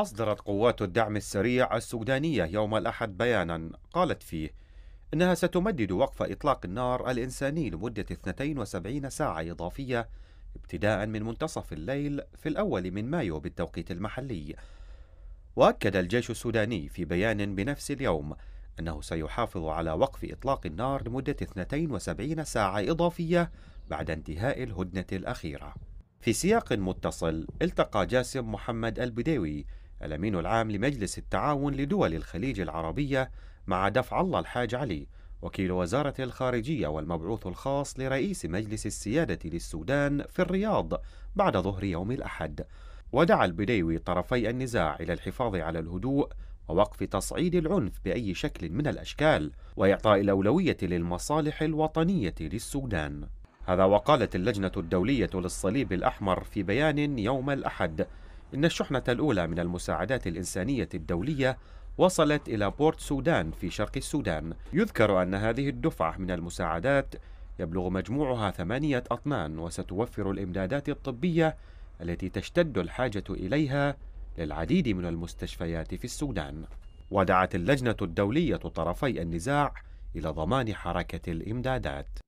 أصدرت قوات الدعم السريع السودانية يوم الأحد بيانا قالت فيه إنها ستمدد وقف إطلاق النار الإنساني لمدة 72 ساعة إضافية ابتداء من منتصف الليل في الأول من مايو بالتوقيت المحلي وأكد الجيش السوداني في بيان بنفس اليوم أنه سيحافظ على وقف إطلاق النار لمدة 72 ساعة إضافية بعد انتهاء الهدنة الأخيرة في سياق متصل التقى جاسم محمد البديوي الأمين العام لمجلس التعاون لدول الخليج العربية مع دفع الله الحاج علي وكيل وزارة الخارجية والمبعوث الخاص لرئيس مجلس السيادة للسودان في الرياض بعد ظهر يوم الأحد ودعا البديوي طرفي النزاع إلى الحفاظ على الهدوء ووقف تصعيد العنف بأي شكل من الأشكال وإعطاء الأولوية للمصالح الوطنية للسودان هذا وقالت اللجنة الدولية للصليب الأحمر في بيان يوم الأحد إن الشحنة الأولى من المساعدات الإنسانية الدولية وصلت إلى بورت سودان في شرق السودان يذكر أن هذه الدفعة من المساعدات يبلغ مجموعها ثمانية أطنان وستوفر الإمدادات الطبية التي تشتد الحاجة إليها للعديد من المستشفيات في السودان ودعت اللجنة الدولية طرفي النزاع إلى ضمان حركة الإمدادات